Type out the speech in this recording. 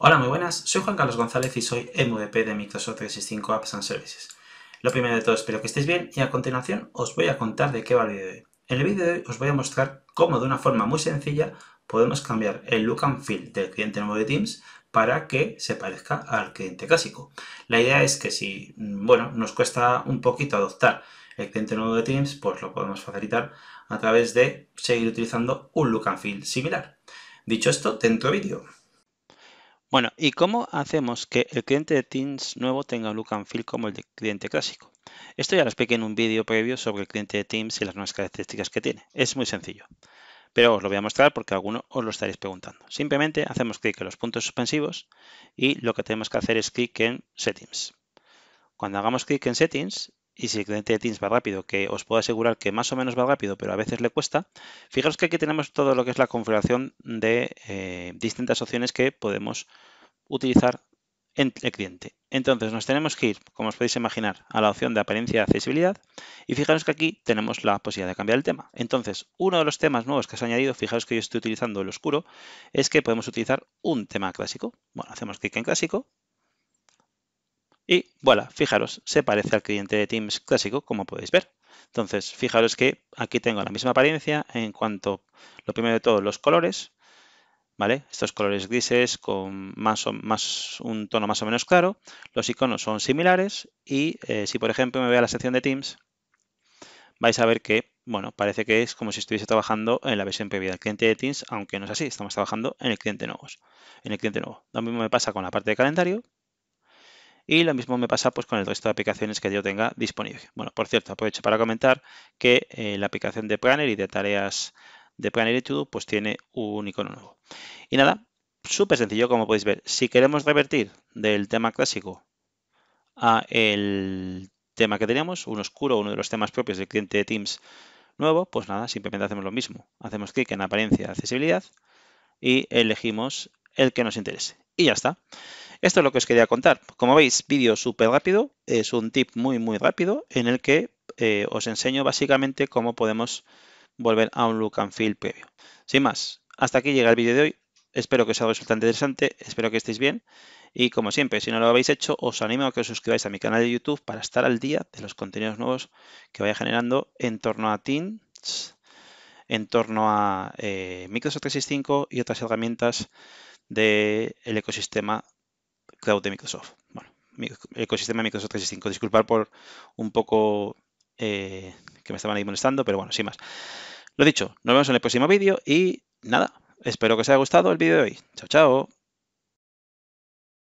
Hola, muy buenas. Soy Juan Carlos González y soy MVP de Microsoft 365 Apps and Services. Lo primero de todo, espero que estéis bien y a continuación os voy a contar de qué va el vídeo de hoy. En el vídeo de hoy os voy a mostrar cómo de una forma muy sencilla podemos cambiar el look and feel del cliente nuevo de Teams para que se parezca al cliente clásico. La idea es que si, bueno, nos cuesta un poquito adoptar el cliente nuevo de Teams, pues lo podemos facilitar a través de seguir utilizando un look and feel similar. Dicho esto, dentro vídeo. Bueno, ¿y cómo hacemos que el cliente de Teams nuevo tenga un look and feel como el de cliente clásico? Esto ya lo expliqué en un vídeo previo sobre el cliente de Teams y las nuevas características que tiene. Es muy sencillo, pero os lo voy a mostrar porque alguno os lo estaréis preguntando. Simplemente hacemos clic en los puntos suspensivos y lo que tenemos que hacer es clic en Settings. Cuando hagamos clic en Settings, y si el cliente de Teams va rápido, que os puedo asegurar que más o menos va rápido, pero a veces le cuesta, fijaros que aquí tenemos todo lo que es la configuración de eh, distintas opciones que podemos utilizar en el cliente. Entonces nos tenemos que ir, como os podéis imaginar, a la opción de apariencia y accesibilidad y fijaros que aquí tenemos la posibilidad de cambiar el tema. Entonces, uno de los temas nuevos que se ha añadido, fijaros que yo estoy utilizando el oscuro, es que podemos utilizar un tema clásico. Bueno, hacemos clic en clásico y voilà, fijaros, se parece al cliente de Teams clásico, como podéis ver. Entonces, fijaros que aquí tengo la misma apariencia en cuanto, lo primero de todo, los colores, ¿vale? Estos colores grises con más, o, más un tono más o menos claro, los iconos son similares y eh, si, por ejemplo, me voy a la sección de Teams, vais a ver que, bueno, parece que es como si estuviese trabajando en la versión previa del cliente de Teams, aunque no es así, estamos trabajando en el cliente nuevo. en el cliente nuevo. Lo mismo me pasa con la parte de calendario, y lo mismo me pasa pues, con el resto de aplicaciones que yo tenga disponible. Bueno, por cierto, aprovecho para comentar que eh, la aplicación de Planner y de tareas de Planner y Todo pues tiene un icono nuevo. Y nada, súper sencillo como podéis ver. Si queremos revertir del tema clásico a el tema que teníamos, un oscuro, uno de los temas propios del cliente de Teams nuevo, pues nada, simplemente hacemos lo mismo. Hacemos clic en apariencia, accesibilidad y elegimos el que nos interese. Y ya está. Esto es lo que os quería contar. Como veis, vídeo súper rápido, es un tip muy muy rápido en el que eh, os enseño básicamente cómo podemos volver a un look and feel previo. Sin más, hasta aquí llega el vídeo de hoy. Espero que os haya resultado interesante, espero que estéis bien y como siempre, si no lo habéis hecho, os animo a que os suscribáis a mi canal de YouTube para estar al día de los contenidos nuevos que vaya generando en torno a Teams, en torno a eh, Microsoft 365 y otras herramientas del ecosistema Cloud de Microsoft. Bueno, ecosistema de Microsoft 365. Disculpar por un poco eh, que me estaban ahí molestando, pero bueno, sin más. Lo dicho, nos vemos en el próximo vídeo y nada, espero que os haya gustado el vídeo de hoy. Chao, chao.